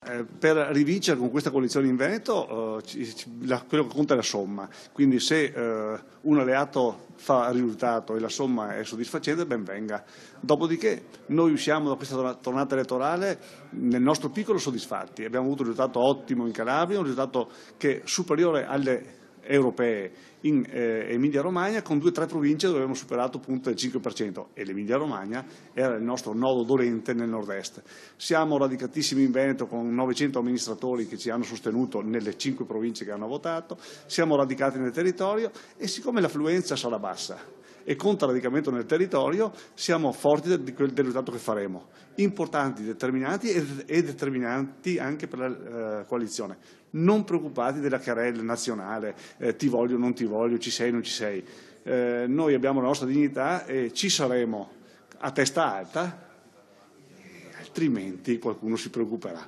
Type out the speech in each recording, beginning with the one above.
Eh, per rivincere con questa coalizione in Veneto eh, ci, la, quello che conta è la somma, quindi se eh, un alleato fa risultato e la somma è soddisfacente ben venga. Dopodiché noi usciamo da questa tornata elettorale nel nostro piccolo soddisfatti, abbiamo avuto un risultato ottimo in Calabria, un risultato che è superiore alle europee in eh, Emilia Romagna con due o tre province dove abbiamo superato appunto il 5% e l'Emilia Romagna era il nostro nodo dolente nel nord-est. Siamo radicatissimi in Veneto con 900 amministratori che ci hanno sostenuto nelle 5 province che hanno votato, siamo radicati nel territorio e siccome l'affluenza sarà bassa, e conta radicamento nel territorio, siamo forti del, del risultato che faremo, importanti, determinati e, e determinanti anche per la eh, coalizione. Non preoccupati della querella nazionale, eh, ti voglio, o non ti voglio, ci sei, o non ci sei. Eh, noi abbiamo la nostra dignità e ci saremo a testa alta, altrimenti qualcuno si preoccuperà.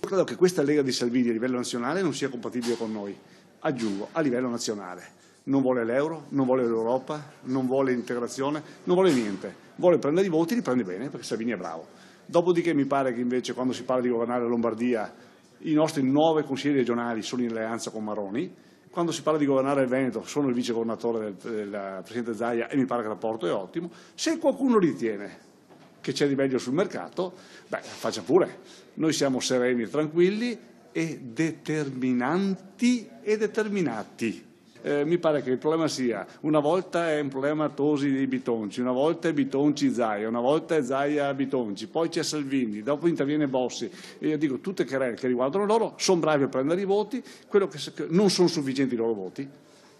Io credo che questa Lega di Salvini a livello nazionale non sia compatibile con noi, aggiungo, a livello nazionale non vuole l'euro, non vuole l'Europa, non vuole integrazione, non vuole niente. Vuole prendere i voti, li prende bene, perché Salvini è bravo. Dopodiché mi pare che invece quando si parla di governare la Lombardia i nostri nove consiglieri regionali sono in alleanza con Maroni, quando si parla di governare il Veneto sono il vicegovernatore del, del Presidente Zaia e mi pare che il rapporto è ottimo. Se qualcuno ritiene che c'è di meglio sul mercato, beh, faccia pure. Noi siamo sereni e tranquilli e determinanti e determinati eh, mi pare che il problema sia una volta è un problema Tosi dei Bitonci, una volta è Bitonci Zaia, una volta è Zaia Bitonci, poi c'è Salvini, dopo interviene Bossi. E io dico tutte querele che riguardano loro, sono bravi a prendere i voti, quello che, non sono sufficienti i loro voti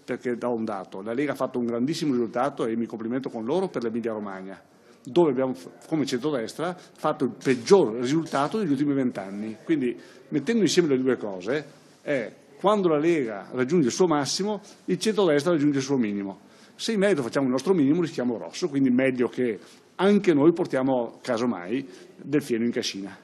perché da un dato, la Lega ha fatto un grandissimo risultato e mi complimento con loro per l'Emilia Romagna, dove abbiamo, come centrodestra, fatto il peggior risultato degli ultimi vent'anni. Quindi mettendo insieme le due cose è quando la Lega raggiunge il suo massimo, il centrodestra raggiunge il suo minimo. Se in merito facciamo il nostro minimo rischiamo rosso, quindi meglio che anche noi portiamo casomai del fieno in cascina.